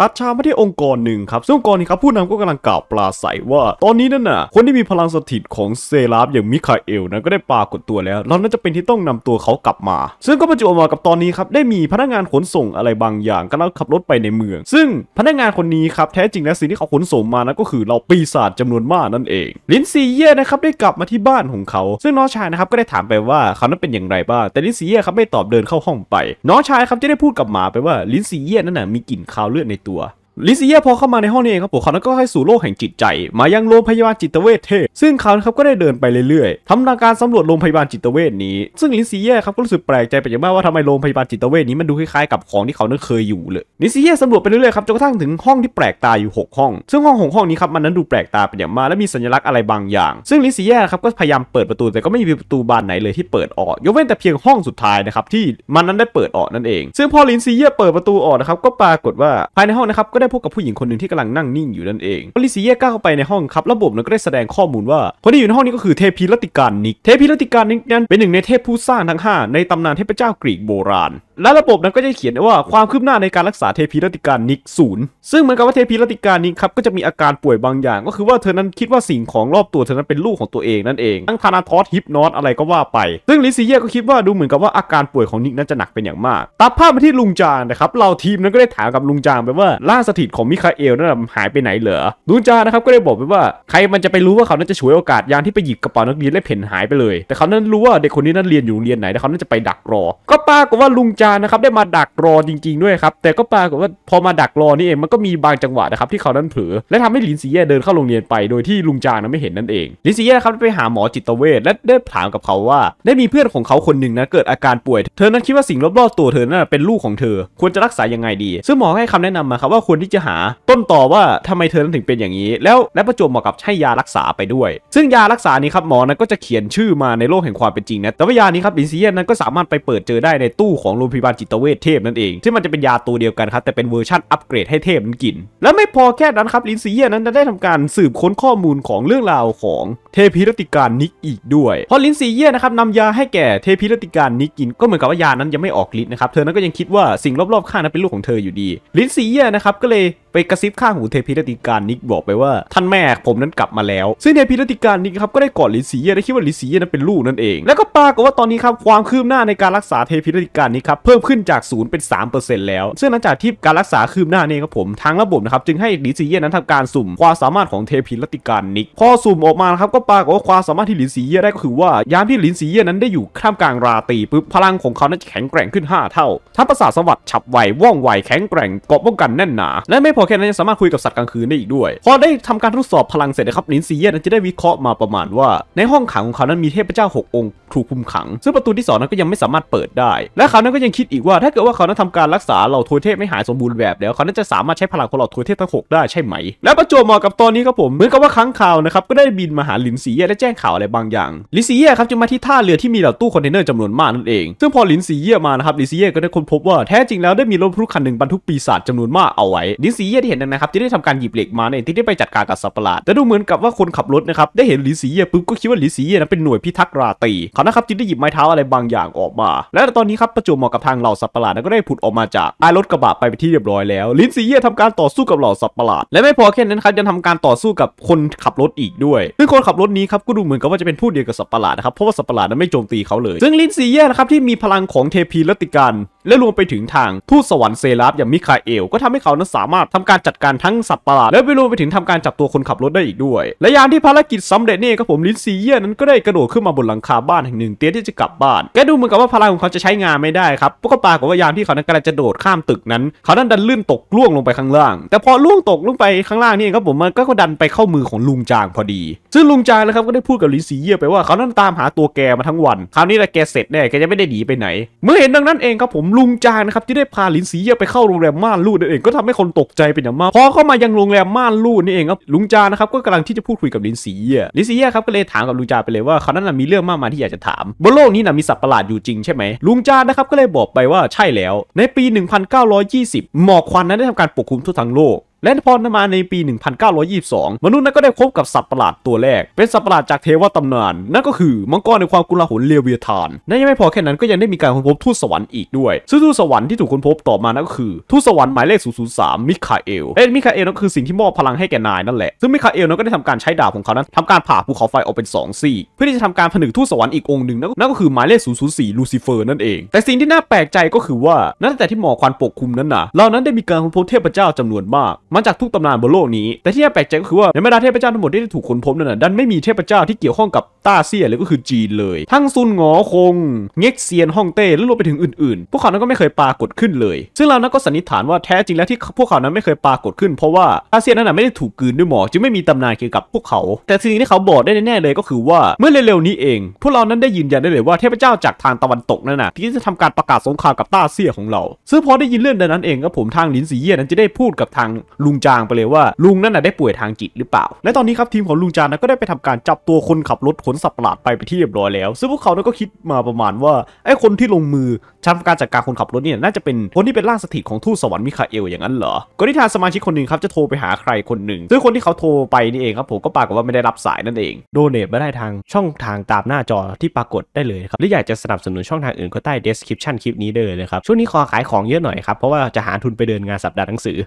ตัดชาไม่ได่องค์กรหนึ่งครับซึ่งองค์กรนี้ครับผู้นำก็กำลังกล่าวปลาใสว่า ตอนนี้นั่นน่ะ คนที่มีพลังสถิตของเซราฟอย่างมิคาเอลนั้นก็ได้ปรากฏตัวแล้วเราน่าจะเป็นที่ต้องนำตัวเขากลับมา ซึ่งก็ประจวบมากับตอนนี้ครับได้มีพนักงานขนส่งอะไรบางอย่างกำลังขับรถไปในเมือง ซึ่งพนักงานคนนี้ครับแท้จริงแล้วสิ่งที่เขาขนส่งมานั้นก็คือเราปีศาจจำนวนมากนั่นเอง ลินซีเย่นะครับได้กลับมาที่บ้านของเขา ซึ่งน้องชายนะครับก็ได้ถามไปว่าเขานั้นเป็นอย่างไรบ้างแต่ลินซีเย่ครับไม่ตอบเดินเข้าห้องไป น้องชายครับจะได้พูดกับมาไปว่าลินซีเย่นั่นน่ะมีกลิ่นคาวเลือดใน tua. ลิซิเยพอเข้ามาในห้องนี้เองครับผมเขาแล้วก็ให้สู่โลกแห่งจิตใจมายังโรงพยาบาลจิตเวชเทพซึ่งเขาครับก็ได้เดินไปเรื่อย ๆทำการสำรวจโรงพยาบาลจิตเวชนี้ ซึ่งลิซิเยครับก็รู้สึกแปลกใจไปอย่างมากว่าทำไมโรงพยาบาลจิตเวชนี้มันดูคล้ายๆกับของที่เขานั้นเคยอยู่เลยลิซิเยสำรวจไปเรื่อยๆครับจนกระทั่งถึงห้องที่แปลกตาอยู่6ห้องซึ่งห้องหงห้องนี้ครับมันนั้นดูแปลกตาไปอย่างมากและมีสัญลักษณ์อะไรบางอย่าง ซึ่งลิซิเยครับก็พยายามเปิดประตู แต่ก็ไม่มีประตูบานไหนเลยที่เปิดออกยกเว้นแต่เพียงห้องสุดท้ายนะครับที่มันนั้นได้เปิดออกนั่นเอง ซึ่งพอลิซิเยเปิดประตูออกนะครับก็ปรากฏว่าภายในห้องนะครับก็ไได้พบกับผู้หญิงคนหนึ่งที่กำลังนั่งนิ่งอยู่นั่นเองอลิซิเย่ก้าวเข้าไปในห้องครับระบบนั้นก็ได้แสดงข้อมูลว่า คนที่อยู่ในห้องนี้ก็คือเทพีรติการนิก เทพีรติการนิกนั้นเป็นหนึ่งในเทพผู้สร้างทั้ง 5 ในตำนานเทพเจ้ากรีกโบราณ และระบบนั้นก็จะเขียนว่าความคืบหน้าในการรักษาเทพีรติการนิกศูนย์ ซึ่งเหมือนกับว่าเทพีรติการนิกครับก็จะมีอาการป่วยบางอย่าง ก็คือว่าเธอนั้นคิดว่าสิ่งของรอบตัวเธอนั้นเป็นลูกของตัวเองนั่นเอง ทั้งธานาทอส ฮิปนอสอะไรก็ว่าไปซึ่งลิซิเย่ก็คิดว่าดูเหมือนกับว่าอาการป่วยของนิกนั้นจะหนักเป็นอย่างมากตัดภาพมาที่ลุงจางนะครับเราทีมนั้นก็ได้ถามกับลุงจางไปว่าล่าสถิตของมิคาเอลนั้นหายไปไหนเหรอลุงจานะครับก็ได้บอกไปว่าใครมันจะไปรู้ว่าเขานั้นจะฉวยโอกาสยานที่ไปหยิบกระเป๋านักเรียนและเพ่นหายไปเลย แต่เขานั้นรู้ว่าเด็กคนนี้นั้นเรียนอยู่โรงเรียนไหนแต่เขานั้นจะไปดักรอ ก็ปรากฏว่าลุงจานะครับได้มาดักรอจริง ๆด้วยครับแต่ก็ปรากฏว่าพอมาดักรอนี่เองมันก็มีบางจังหวะนะครับที่เขานั้นเผลอและทำให้หลินซีแย่เดินเข้าโรงเรียนไป โดยที่ลุงจานั้นไม่เห็นนั่นเองลินซีแย่ครับไปหาหมอจิตเวชและได้ถามกับเขาว่า ได้มีเพื่อนของเขาคนหนึ่งนะเกิดอาการป่วยเธอนั้นคิดว่าสิ่งรอบๆ ตัวเธอนั้นเป็นลูกของเธอ ควรจะรักษายังไงดี ซึ่งหมอให้คำแนะนำมาครับว่าควรที่จะหาต้นต่อว่าทำไมเธอถึงเป็นอย่างนี้แล้วและประจวบเหมาะกับให้ยารักษาไปด้วย ซึ่งยารักษานี้ครับหมอนั้นก็จะเขียนชื่อมาในโลกแห่งความเป็นจริงนะแต่ว่ายานี้ครับอินซีเยนนั้นก็สามารถไปเปิดเจอได้ในตู้ของโรงพยาบาลจิตเวชเทพนั่นเองที่มันจะเป็นยาตัวเดียวกันครับแต่เป็นเวอร์ชันอัปเกรดให้เทพมันกิน แล้วไม่พอแค่นั้นครับลินซีเยนั้นได้ทำการสืบค้นข้อมูลของเรื่องราวของเทพีรติการนิกอีกด้วยเพราะลินซีเย่นะครับนำยาให้แก่เทพีรติการนิกกิน ก็เหมือนกับว่ายานั้นยังไม่ออกฤทธิ์นะครับเธอนั้นก็ยังคิดว่าสิ่งรอบๆข้างนั้นเป็นลูกของเธออยู่ดี ลินซีเยนะครับก็เล Saturday ไปกระซิบข้างหูเทพีรติการนิกบอกไปว่า ท่านแม่ผมนั้นกลับมาแล้วซึ่งเทพีรติการนิกครับก็ได้กอดลิซีเย่ได้คิดว่าลิซีเย่นั้นเป็นลูกนั่นเองแล้วก็ปรากฏว่าตอนนี้ครับความคืบหน้าในการรักษาเทพีรติการนิกครับเพิ่มขึ้นจากศูนย์เป็น3%แล้ว ซึ่งหลังจากที่การรักษาคืบหน้านี่ครับผมทางระบบนะครับจึงให้ลิซีเย่นั้นทำการสุ่ม ความสามารถของเทพีรติการนิกพอสุ่มออกมาครับก็ปรากฏว่าความสามารถที่ลิซีเย่ได้ก็คือว่ายามที่ลิซีเย่นั้นได้อยู่ข้ามกลางราตีปุ๊บพลังของเขานั้นแข็งแกร่งขึ้น5เท่าทั้งประสาทสวัสดิ์ฉับไวว่องไวแข็งแกร่งเกาะป้องกันแน่นหนาและไม่พอแค่นั้นยังสามารถคุยกับสัตว์กลางคืนได้อีกด้วย พอได้ทำการทดสอบพลังเสร็จนะครับนินซีเยนจะได้วิเคราะห์มาประมาณว่า ในห้องขังของเขานั้นมีเทพเจ้า 6 องค์ถูกคุมขัง ซึ่งประตูที่2นั้นก็ยังไม่สามารถเปิดได้ และเขานั้นก็ยังคิดอีกว่าถ้าเกิดว่าเขานั้นทำการรักษาเหล่าทวยเทพไม่หายสมบูรณ์แบบแล้วเขานั้นจะสามารถใช้พลังของเหล่าวยเทพทั้ง6ได้ใช่ไหม และประจวบเหมาะกับตอนนี้ครับผมเหมือนกับว่าครั้งข่าวนะครับก็ได้บินมาหาลินซีเย่และแจ้งข่าวอะไรบางอย่างลินซีเย่ครับจึงมาที่ท่าเรือที่มีเหล่าตู้คอนเทนเนอร์จำนวนมากนั่นเองซึ่งพอลินซีเย่มานะครับลินซีเย่ก็ได้ค้นพบว่าแท้จริงแล้วได้มีรถพลุคันหนึ่งบรรทุกปีศาจจำนวนมากเอาไว้ลินซีเยที่เห็นนะครับที่ได้ทำการหยิบเหล็กมาเนที่ได้ไปจัดการกับสัตว์ประหลาดแต่ดูเหมือนกับว่าคนขับรถนะครับได้เห็นหลีสีเย่ปุ๊บก็คิดว่าหลีสีเย่นนเป็นหน่วยพิทักษ์ราตรีเขานะครับจึงได้หยิบไม้เท้าอะไรบางอย่างออกมาและตอนนี้ครับประจวบเหมาะกับทางเหล่าสัตว์ประหลาดก็ได้ผุดออกมาจากไอ้รถกระบะไปไปที่เรียบร้อยแล้วลินซีเย่ทำการต่อสู้กับเหล่าสัตว์ประหลาด และไม่พอแค่นั้นครับยังทำการต่อสู้กับคนขับรถอีก ด้วยซึ่งคนขับรถนี้ครับก็ดูเหมือนกับว่าจะเป็นผู้เดียวกับสัตว์ประหลาดนะครับเพราะว่าสัตว์ประหลาดนั้นไม่โจมตีเขาเลย ซึ่งลิสีเย่นะครับที่มีพลังของเทพีรติกันและรวมไปถึงทางทูตสวรรค์เซราฟอย่างมิคาเอลก็ทำให้เขานั้นสามารถทำการจัดการทั้งสัตว์ประหลาด และไปรวมไปถึงทำการจับตัวคนขับรถได้อีกด้วย และยามที่ภารกิจสำเร็จนี่ก็ผมลินซีเย่นั้นก็ได้กระโดดขึ้นมาบนหลังคาบ้าน แห่งหนึ่งเตี้ยที่จะกลับบ้าน แกดูเหมือนกับว่าพลังของเขาจะใช้งานไม่ได้ครับปรากฏปากว่ายามที่เขานั้นกำลังจะโดดข้ามตึกนั้นเขานั้นดันลื่นตกล่วงลงไปข้างล่าง แต่พอล่วงตกลงไปข้างล่างนี่ครับผมมันก็ดันไปเข้ามือของลุงจางพอดี ซึ่งลุงจางนะครับก็ได้พูดกับลินซีเย่ไปว่า เขานั้นตามหาตัวแกมาทั้งวัน คราวนี้แหละแกเสร็จแน่แกจะไม่ได้หนีไปไหน เมื่อเห็นดังนั้นเองครับผมลุงจางนะครับที่ได้พาหลินสีเย่ไปเข้าโรงแรมม่านลู่นั่นเองก็ทำให้คนตกใจเป็นอย่างมากพอเข้ามายังโรงแรมม่านลู่นี่เองครับลุงจางนะครับก็กำลังที่จะพูดคุยกับหลินสีเย่หลินสีเย่ครับก็เลยถามกับลุงจางไปเลยว่าเขานั้นมีเรื่องมากมายที่อยากจะถามบนโลกนี้นะมีสัตว์ประหลาดอยู่จริงใช่ไหมลุงจางนะครับก็เลยบอกไปว่าใช่แล้ว ในปี 1920หมอกควันนั้นได้ทำการปกคลุมทั่วทั้งโลกและพอมาในปี 1922 มนุษย์นั้นก็ได้พบกับสัตว์ประหลาดตัวแรก เป็นสัตว์ประหลาดจากเทวตำนาน นั่นก็คือมังกรในความกุลาหลเลเวียทานนั่นยังไม่พอแค่นั้นก็ยังได้มีการค้นพบทูตสวรรค์อีกด้วย ซึ่งทูตสวรรค์ที่ถูกค้นพบต่อมานั่นก็คือทูตสวรรค์หมายเลข 003 มิคาเอล เอ็มิคาเอลนั่นคือสิ่งที่มอบพลังให้แก่นายนั่นแหละ ซึ่งมิคาเอลนั้นก็ได้ทำการใช้ดาบของเขานั้นทำการผ่าภูเขาไฟออกเป็น2ซี่เพื่อที่จะทำการผนึกทูตสวรรค์อีกองค์หนึ่งนั่นก็คือหมายเลข004ลูซิเฟอร์นั่นเองแต่สิ่งที่น่าแปลกใจก็คือว่านั่นแต่ที่หมอกควันปกคลุมนั้นน่ะเรานั้นได้มีการค้นพบเทพเจ้าจำนวนมากมาจากทุกตำนานบนโลกนี้ แต่ที่น่าแปลกใจก็คือว่าในบรรดาเทพเจ้าทั้งหมดที่ถูกค้นพบนั้นดันไม่มีเทพเจ้าที่เกี่ยวข้องกับต้าเซียเลยก็คือจีนเลย ทั้งซุนงอคง เง็กเซียนฮ่องเต้ และรวมไปถึงอื่นๆ พวกเขานั้นก็ไม่เคยปรากฏขึ้นเลย ซึ่งเรานั้นก็สันนิษฐานว่าแท้จริงแล้วที่พวกเขานั้นไม่เคยปรากฏขึ้นเพราะว่าต้าเซียนนั้นไม่ได้ถูกกืนด้วยหมอจึงไม่มีตำนานเกี่ยวกับพวกเขา แต่สิ่งที่เขาบอกได้แน่เลยก็คือว่าเมื่อเร็วๆนี้เอง พวกเรานั้นได้ยืนยันได้เลยว่าเทพเจ้าจากทางตะวันตกนั่นนะที่จะทำการประกาศสงครามกับต้าเซียของเราซึ่งพอได้ยินเรื่องดังนั้นเองก็ผมทางลินซีเย่นั้นจะได้พูดกับทางลุงจางไปเลยว่า ลุงนั่นน่ะได้ป่วยทางจิตหรือเปล่า และตอนนี้ครับทีมของลุงจางนะก็ได้ไปทำการจับตัวคนขับรถขนสับปะหลาดไปไปที่เรียบร้อยแล้ว ซึ่งพวกเขานก็คิดมาประมาณว่าไอ้คนที่ลงมือทำการจัดการคนขับรถเนี่ยน่าจะเป็นคนที่เป็นร่างสถิตของทูตสวรรค์มิคาเอลอย่างนั้นเหรอ ก็ที่ทางสมาชิกคนหนึ่งครับจะโทรไปหาใครคนหนึ่งซึ่งคนที่เขาโทรไปนี่เองครับ ผมก็ปรากฏว่าไม่ได้รับสายนั่นเอง โดเนทม่ได้ทางช่องทางตามหน้าจอที่ปรากฏได้เลยครับ หรืออยากจะสนับสนุนช่องทางอื่นก็ใต้ description คลิปนี้ได้เลยครับช่วงนี้ขอขายของเยอะหน่อยครับเพราะว่าจะหาทุนไปเดินงานสัปดาห์หนังสือ